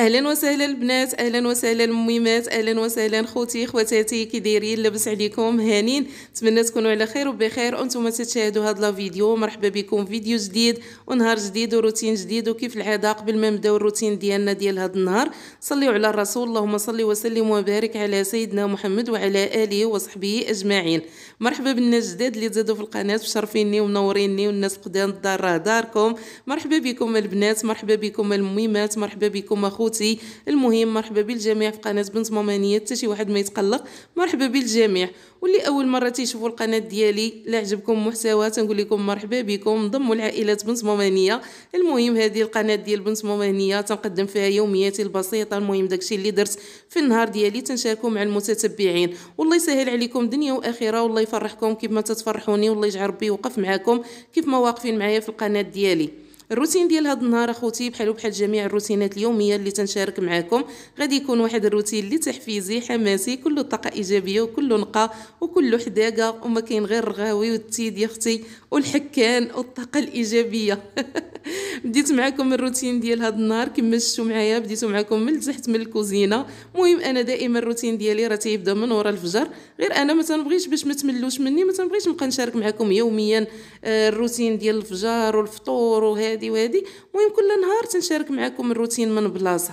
اهلا وسهلا البنات اهلا وسهلا الميمات اهلا وسهلا خوتي خواتاتي كي دايرين لاباس عليكم هانين نتمنى تكونوا على خير وبخير وانتم تتشاهدوا هاد لا فيديو مرحبا بكم فيديو جديد ونهار جديد وروتين جديد وكيف العاده قبل ما نبداو الروتين ديالنا ديال هاد النهار صليوا على الرسول اللهم صل وسلم وبارك على سيدنا محمد وعلى اله وصحبه اجمعين مرحبا بالناس جداد اللي تزادوا في القناه مشرفيني ومنوريني والناس قدام الدار راه داركم مرحبا بكم البنات مرحبا بكم الميمات مرحبا بكم اخوتي خوتي المهم مرحبا بالجميع في قناه بنت مامانيه حتى شي واحد ما يتقلق مرحبا بالجميع واللي اول مره تيشوفوا القناه ديالي لا عجبكم محتوى تنقول لكم مرحبا بكم انضموا لعائله بنت مامانيه المهم هذه القناه ديال بنت مامانيه تنقدم فيها يومياتي البسيطه المهم داكشي اللي درت في النهار ديالي تنشاركو مع المتتبعين والله يسهل عليكم دنيا واخره والله يفرحكم كيف ما تتفرحوني والله يجعل ربي يوقف معاكم كيف ما واقفين معايا في القناه ديالي الروتين ديال هذا النهار اخوتي بحالو بحال جميع الروتينات اليوميه اللي تنشارك معكم غادي يكون واحد الروتين اللي تحفيزي حماسي كله طاقه ايجابيه وكله نقا وكله حداقه وما كاين غير الرغاوي والتيد يا اختي والحكان والطاقه الايجابيه بديت معكم الروتين ديال هذا النهار كما شفتوا معايا بديتو معكم من تحت من الكوزينه المهم انا دائما الروتين ديالي راه تيبدا من ورا الفجر غير انا ما تنبغيش باش ما تملوش مني ما تنبغيش نبقى نشارك معكم يوميا آه، الروتين ديال الفجر والفطور وهذا وهذه وهذه المهم كل نهار تنشارك معكم الروتين من بلاصه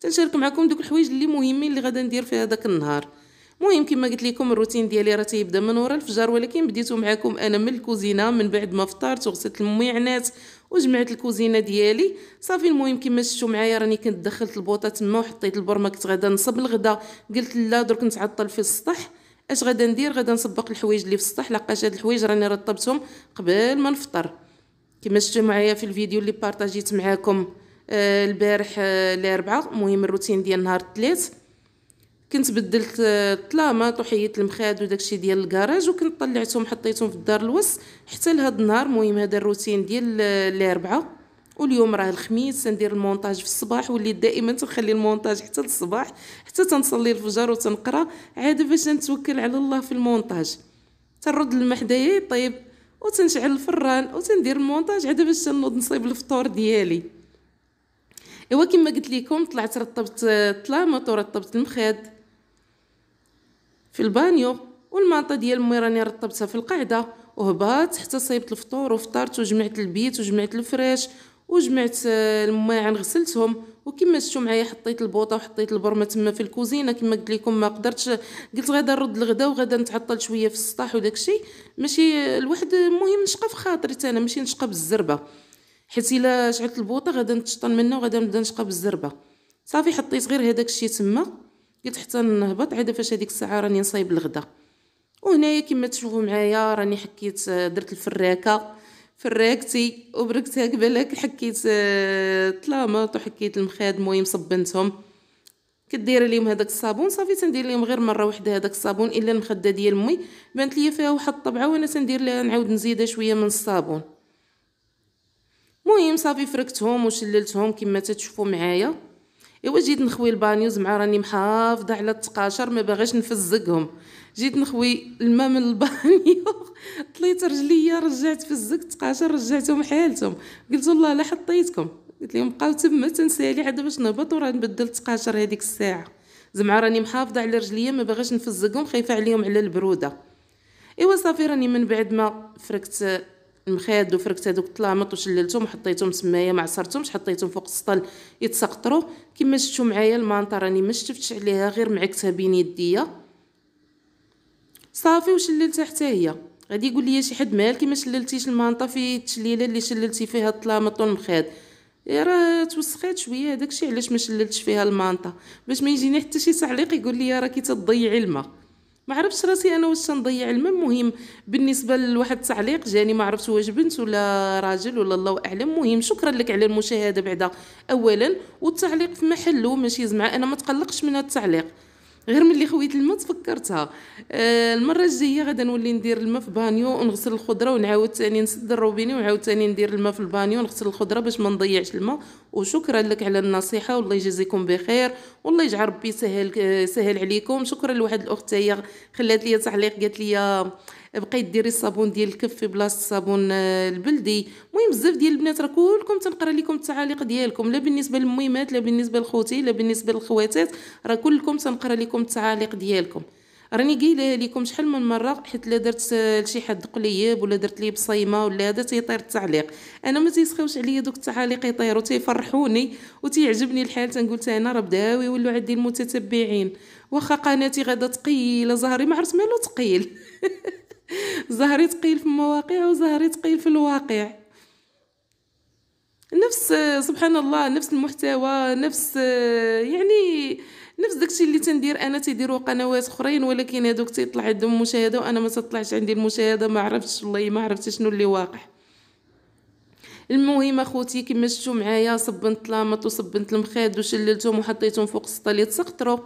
تنشارك معكم دوك الحوايج اللي مهمين اللي غادي ندير في هذاك النهار المهم كما قلت لكم الروتين ديالي راه تيبدا من ورا الفجر ولكن بديتو معكم انا من الكوزينه من بعد ما فطرت وغسلت الميعنات وجمعت الكوزينه ديالي صافي المهم كما شفتوا معايا راني كنت دخلت البوطه تما وحطيت البرمه كنت غادا نصب الغدا قلت لا درك نتعطل في السطح اش غادا ندير غادا نسبق الحوايج اللي في السطح لاقاش هاد الحوايج راني رطبتهم قبل ما نفطر كما شفتوا معايا في الفيديو اللي بارطاجيت معاكم آه، البارح آه، الاربعاء المهم الروتين ديال نهار الثلاث كنت بدلت الطلامات آه، وحيدت المخاد وداكشي ديال الكراج وكنت طلعتهم حطيتهم في الدار الوس حتى لهاد النهار المهم هذا الروتين ديال الاربعاء واليوم راه الخميس تندير المونتاج في الصباح وليت دائما تنخلي المونتاج حتى الصباح حتى تنصلي الفجر وتنقرا عاد باش نتوكل على الله في المونتاج تنرد المحدايه طيب وتنشعل الفران وتندير المونتاج عاد باش تنوض نصيب الفطور ديالي ايوا كما قلت لكم طلعت رطبت الطلامط ورطبت المخاد في البانيو والمانطا ديال مي راني رطبتها في القاعده وهبات حتى صيبت الفطور وفطرت وجمعت البيت وجمعت الفراش وجمعت آه، الماعن غسلتهم وكما شفتوا معايا حطيت البوطه وحطيت البرمه تما في الكوزينه كما قلت لكم ما قدرتش قلت غادا نرد الغدا وغادا نتعطل شويه في السطاح وداك الشيء ماشي الواحد المهم نشقى في خاطري انا ماشي نشقى بالزربه حيت الا شعلت البوطه غادا نتشطن منها وغادا نبدا نشقى بالزربه صافي حطيت غير هذاك الشيء تما قلت حتى نهبط عاد فاش هذيك الساعه راني نصايب الغدا وهنايا كما تشوفوا معايا راني حكيت درت الفراكه فراكتي وبركتها قبلك حكيت آه، طلامط وحكيت المخاد المهم صبنتهم كدير ليهم هذاك الصابون صافي تندير ليهم غير مره وحده هذاك الصابون الا المخده ديال امي بانت ليا فيها واحد الطبعه وانا تندير لها نعاود نزيدها شويه من الصابون مهم صافي فركتهم وشللتهم كما تتشوفوا معايا ايوا جيت نخوي البانيوز مع راني محافظه على التقاشر ما باغاش نفزقهم جيت نخوي الماء من البانيو طليت رجليا رجعت فزقت التقاشر رجعتهم حالتهم قلت والله لا حطيتكم قلت لهم بقاو تما تنسالي عاد باش نهبط وراه نبدل التقاشر هذيك الساعه زعما راني محافظه على رجليا ما باغاش نفزقهم خايفه عليهم على البروده ايوا صافي راني من بعد ما فركت المخاد وفركت هذوك الطلامط وشللتهم وحطيتهم تمايا ما عصرتهمش حطيتهم فوق السطل يتسقطرو كما شفتوا معايا المانطا راني ما شفتش عليها غير معكتها بين يديا صافي وشللتها حتى هي غادي يقول لي شي حد مال ما شللتيش المانطا في التشليله اللي شللتي فيها الطلامط والمخاد إيه، راه توسخات شويه داكشي علاش ما شللتش فيها المانطا باش ما يجيني حتى شي تعليق يقول لي راكي تضيعي الماء ما عرفتش راسي انا واش نضيع المهم بالنسبه لواحد التعليق جاني ما عرفت واش بنت ولا راجل ولا الله اعلم مهم شكرا لك على المشاهده بعدا اولا والتعليق في محله ماشي زعما انا ما تقلقش من التعليق غير ملي خويت الماء تفكرتها آه المره الجايه غدا نولي ندير الماء في بانيو ونغسل الخضره ونعاود ثاني نسد الروبيني ونعاود ثاني ندير الماء في البانيو ونغسل الخضره باش ما نضيعش الماء وشكرا لك على النصيحه والله يجازيكم بخير والله يجعل ربي سهل سهل عليكم شكرا لواحد الاخت هي خلات لي تعليق قالت لي بقيت ديري الصابون ديال الكف في بلاصه الصابون آه، البلدي المهم بزاف ديال البنات راه كلكم تنقرا لكم التعاليق ديالكم لا بالنسبه للميمات لا بالنسبه لخوتي لا بالنسبه للخواتات راه كلكم تنقرا لكم التعاليق ديالكم راني قايله لكم شحال من مره حيت لا درت لشي حد قليب ولا درت ليه بصيمه ولا هذا تيطير التعليق انا ما عليا دوك التعاليق يطيروا تيفرحوني وتيعجبني الحال تنقول تا انا راه بداو يولو عندي المتتبعين واخا قناتي غدا تقيله زهري ما عرفت مالو تقيل زهري تقيل في المواقع وزهري تقيل في الواقع نفس سبحان الله نفس المحتوى نفس يعني نفس داكشي اللي تندير انا تيديروا قنوات اخرين ولكن هذوك تيطلع عندهم مشاهده وانا ما تطلعش عندي المشاهده ما عرفتش والله ما عرفت شنو اللي واقع المهم اخوتي كما شفتوا معايا صبنت لامط وصبنت المخاد وشللتهم وحطيتهم فوق السطليت سقطروا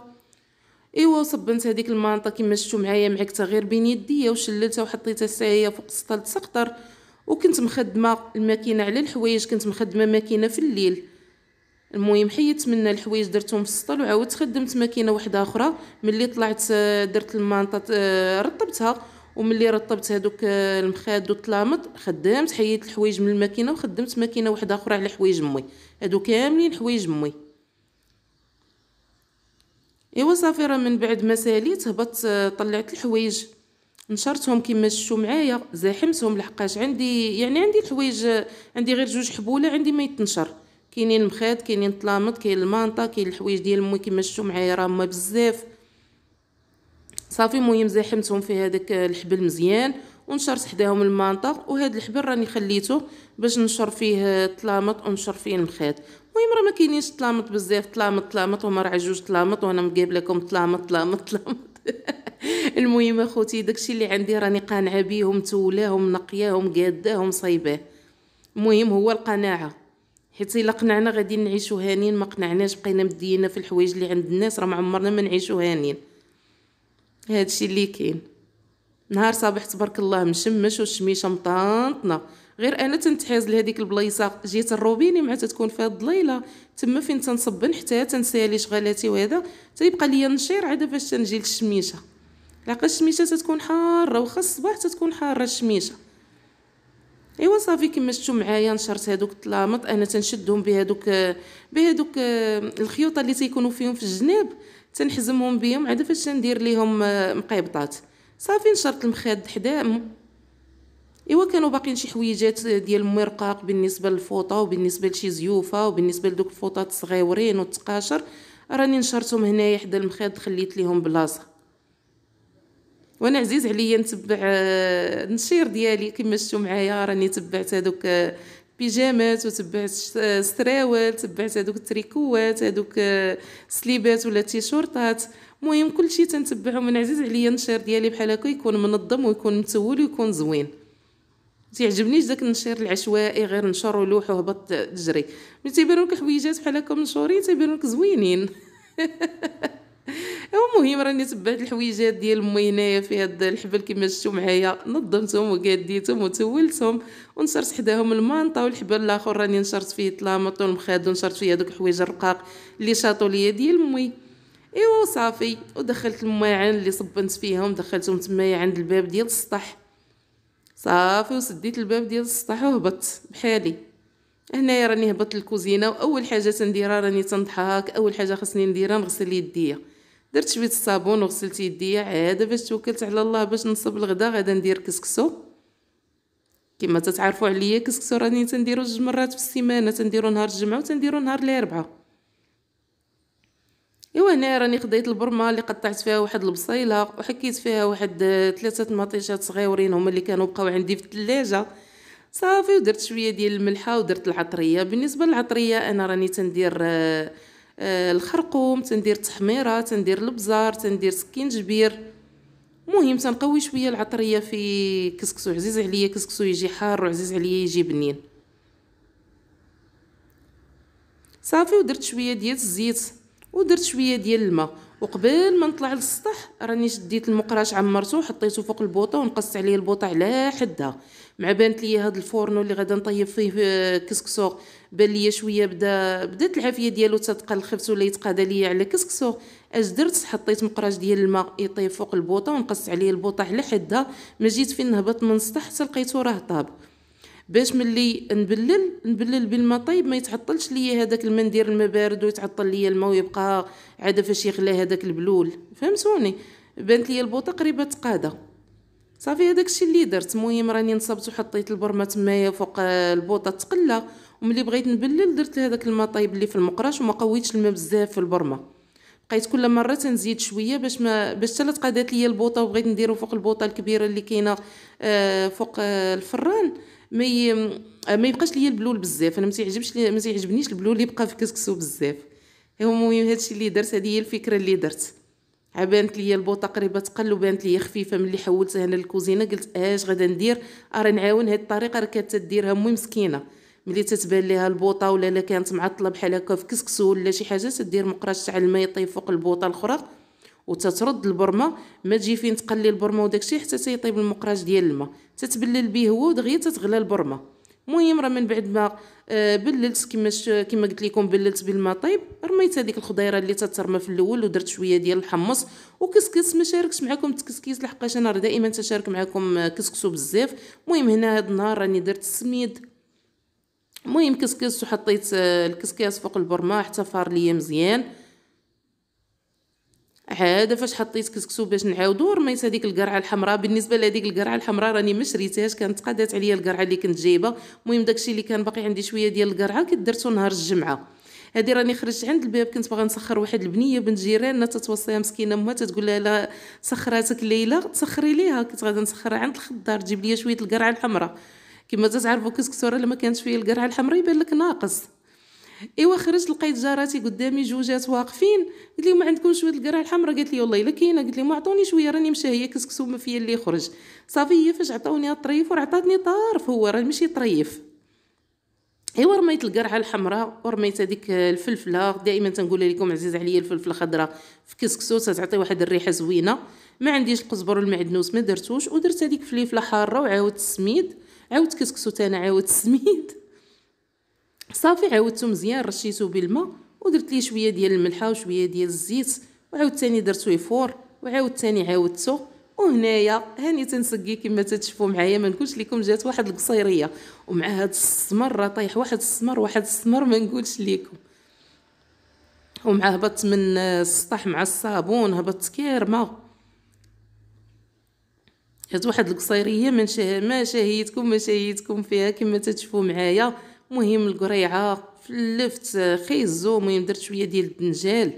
ايوا صبنت هذيك المانطه كما شفتوا معايا معك غير بين يديا وشللتها وحطيتها ساهيه فوق السطل تسقطر وكنت مخدمه الماكينه على الحوايج كنت مخدمه ماكينه في الليل المهم حيدت منها الحوايج درتهم في السطل وعاودت خدمت ماكينه واحده اخرى ملي طلعت آه، درت المانطه آه، رطبتها وملي رطبت هذوك آه، المخاد والطلامط خدمت حيدت الحوايج من الماكينه وخدمت ماكينه واحده اخرى على حوايج امي هادو كاملين حوايج امي ايوا صافي راه من بعد ما ساليت هبطت طلعت الحوايج نشرتهم كما شفتوا معايا زاحمتهم لحقاش عندي يعني عندي الحوايج عندي غير جوج حبوله عندي ما يتنشر كاينين مخيط كاينين طلامط كاين المانطا كاين الحوايج ديال امي كيما شفتو معايا راه ما بزاف صافي المهم زاحمتهم في هذاك الحبل مزيان ونشرت حداهم المانطا وهذا الحبل راني خليته باش نشر فيه الطلامط ونشر فيه المخيط المهم راه ما كاينينش طلامط بزاف طلامط طلامط هما راه جوج طلامط وانا مقابله لكم طلامط طلامط طلامط المهم اخوتي داكشي اللي عندي راني قانعه بيهم تولاهم نقياهم قاداهم صايباه المهم هو القناعه حيت الا قنعنا غادي نعيشو هانين ما قنعناش بقينا مدينا في الحوايج اللي عند الناس راه ما عمرنا ما نعيشو هذا هادشي اللي كاين نهار صباح تبارك الله مشمش والشميشه مطانطنا غير انا تنتحاز لهذيك البلايصه جيت الروبيني مع تتكون فيها الليله تما فين تنصبن حتى تنسالي شغالاتي وهذا تيبقى ليا نشير عاد فاش تنجي للشميشه لعقل الشميشه تتكون حاره وخا الصباح تتكون حاره الشميشه ايوا صافي كما شفتوا معايا نشرت هذوك الطلامط انا تنشدهم بهذوك بهذوك آه، الخيوط اللي تيكونوا فيهم في الجناب تنحزمهم بهم عاد فاش ندير ليهم آه، مقيبطات صافي نشرت المخاد حداهم ايوا كانوا باقيين شي حويجات ديال المرقاق بالنسبه للفوطه وبالنسبه لشي زيوفه وبالنسبه لدوك الفوطات الصغيورين والتقاشر راني نشرتهم هنايا حدا المخاد خليت ليهم بلاصه وانا عزيز عليا نتبع آه، النشير ديالي كما شفتوا معايا راني تبعت هذوك آه، بيجامات وتبعت آه، سراوات تبعت هذوك التريكوات هذوك سليبات ولا تيشورتات المهم كلشي تنتبعهم انا عزيز عليا النشير ديالي بحال هكا يكون منظم ويكون متول ويكون زوين تيعجبنيش داك النشير العشوائي غير نشر ولوح وهبط تجري ملي تيبانولك لك حويجات بحال هكا منشورين تيبانولك لك زوينين هو مهم راني تبعت الحويجات ديال مي هنايا في هاد الحبل كما شفتوا معايا نظمتهم وكاديتهم وتولتهم ونشرت حداهم المانطا والحبل الاخر راني نشرت فيه الطلامط والمخاد ونشرت فيه هادوك الحوايج الرقاق اللي شاطوا ليا ديال مي ايوا صافي ودخلت الماعن اللي صبنت فيهم دخلتهم تمايا عند الباب ديال السطح صافي وسديت الباب ديال السطح وهبطت بحالي هنايا راني هبطت للكوزينه واول حاجه تنديرها راني تنضحك اول حاجه خصني نديرها نغسل يديا درت شويه الصابون وغسلت يديا عاد باش توكلت على الله باش نصب الغدا غادا ندير كسكسو كما تتعرفوا عليا كسكسو راني تنديرو جوج مرات في السيمانه تنديرو نهار الجمعه وتنديرو نهار الاربعاء ايوا هنا راني خديت البرمه اللي قطعت فيها واحد البصيله وحكيت فيها واحد آه، ثلاثه مطيشات صغيورين هما اللي كانوا بقاو عندي في الثلاجه صافي ودرت شويه ديال الملحه ودرت العطريه بالنسبه للعطريه انا راني تندير آه آه، الخرقوم تندير التحميره تندير البزار تندير سكينجبير المهم تنقوي شويه العطريه في كسكسو عزيز عليا كسكسو يجي حار وعزيز عليا يجي بنين صافي ودرت شويه ديال الزيت ودرت شويه ديال الماء وقبل ما نطلع للسطح راني شديت المقراش عمرته وحطيته فوق البوطه ونقصت عليه البوطه على حدها مع بانت ليا هاد الفورنو اللي غادا نطيب فيه آه، كسكسو بان ليا شويه بدا بدات العافيه ديالو تتقل الخبز ولا يتقاد ليا على كسكسو اش درت حطيت مقراش ديال الماء يطيب فوق البوطه ونقصت عليه البوطه على حدها ما جيت فين نهبط من السطح حتى لقيتو راه طاب باش ملي نبلل نبلل بالما طيب ما يتعطلش ليا هذاك الما ندير الماء بارد ويتعطل ليا الماء ويبقى عاد فاش يغلى هذاك البلول فهمتوني بانت ليا البوطه قريبه تقاده صافي هذاك الشيء اللي درت المهم راني نصبت وحطيت البرمه تمايا فوق البوطه تقلى وملي بغيت نبلل درت هذاك الماء طيب اللي في المقراش وما قويتش الماء بزاف في البرمه بقيت كل مره تنزيد شويه باش ما باش حتى تقادات ليا البوطه وبغيت نديرو فوق البوطه الكبيره اللي كاينه آه، فوق آه، الفران ما ي... آه، ما يبقاش ليا البلول بزاف انا ما تيعجبش ما تيعجبنيش البلول يبقى في كسكسو بزاف هو المهم هادشي اللي درت هذه هي الفكره اللي درت بانت ليا البوطه قريبه تقل وبانت ليا خفيفه ملي حولتها هنا للكوزينه قلت اش غادا ندير ارا نعاون هاد الطريقه راه كانت تديرها مسكينه ملي تتبان ليها البوطه ولا الا كانت معطله بحال هكا في كسكسو ولا شي حاجه تدير مقراش تاع الماء يطيب فوق البوطه الاخرى وتترد البرمه ما تجي فين تقلي البرمه وداكشي حتى تيطيب المقراش ديال الماء تتبلل به هو دغيا تتغلى البرمه المهم راه من بعد ما آه، بللت كما كما قلت لكم بللت بالماء طيب رميت هذيك الخضيره اللي تترمى في الاول ودرت شويه ديال الحمص وكسكس ما شاركتش معكم التكسكيس لحقاش انا دائما تشارك معكم آه، كسكسو بزاف المهم هنا هذا النهار راني درت السميد المهم كسكس وحطيت آه، الكسكاس فوق البرمه حتى فار ليا مزيان عاد فاش حطيت كسكسو باش نعاودو رميت هذيك القرعه الحمراء بالنسبه لهذيك القرعه الحمراء راني ما شريتهاش كانت قادات عليا القرعه اللي كنت جايبه المهم داكشي اللي كان باقي عندي شويه ديال القرعه كدرتو درتو نهار الجمعه هذه راني خرجت عند الباب كنت باغا نسخر واحد البنيه بنت جيراننا تتوصيها مسكينه امها تتقول لها لا سخراتك ليلى تسخري ليها كنت غادا نسخرها عند الخضار تجيب ليا شويه القرعه الحمراء كما تتعرفوا راه لما كانت فيه القرعه الحمراء يبان لك ناقص ايوا خرجت لقيت جاراتي قدامي جوجات واقفين قلت لهم عندكم شويه القرعه الحمراء قالت لي والله الا كاينه قلت لهم عطوني شويه راني مشا هي كسكسو ما فيا اللي يخرج صافي هي فاش عطاوني الطريف وراه عطاتني طرف هو راه ماشي طريف ايوا رميت القرعه الحمراء ورميت هذيك الفلفله دائما تنقول لكم عزيز عليا الفلفله الخضراء في كسكسو تتعطي واحد الريحه زوينه ما عنديش القزبر والمعدنوس ما درتوش ودرت هذيك فليفله حاره وعاودت السميد عاود كسكسو انا عاود السميد صافي عاودته مزيان رشيتو بالماء ودرت ليه شويه ديال الملحه وشويه ديال الزيت وعاوتاني درتو يفور وعاوتاني عاودتو وهنايا هاني تنسقي كما تتشوفوا معايا ما نقولش لكم جات واحد القصيريه ومع هاد السمر راه طايح واحد السمر واحد السمر ما نقولش لكم ومع هبطت من السطح مع الصابون هبطت كير ما هاد واحد القصيريه من شه... ما شهيتكم ما شهيتكم فيها كما تتشوفوا معايا مهم القريعه فلفت خيزو المهم درت شويه ديال الدنجال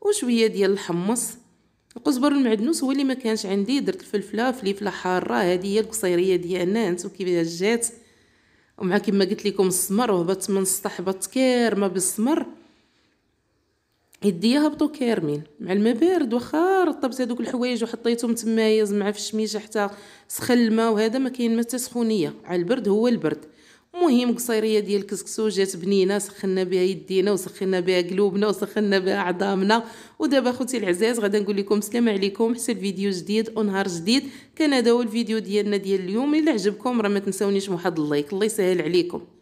وشويه ديال الحمص القزبر المعدنوس هو اللي ما كانش عندي درت الفلفله فليفله حاره هذه هي القصيريه ديالنا انتو كيفاش جات ومع كما قلت لكم السمر وهبط من السطح بطكير ما بالسمر يديها كارمين مع الماء بارد واخا رطبت هذوك الحوايج وحطيتهم تمايا زعما في الشميشه حتى سخن الماء وهذا ما كاين ما سخونيه على البرد هو البرد المهم قصيريه ديال الكسكسو جات بنينه سخنا بها يدينا وسخنا بها قلوبنا وسخنا بها عظامنا ودابا خوتي العزاز غادي نقول لكم السلام عليكم حتى الفيديو جديد ونهار جديد كان هذا هو الفيديو ديالنا ديال اليوم الا عجبكم راه ما تنساونيش واحد اللايك الله يسهل عليكم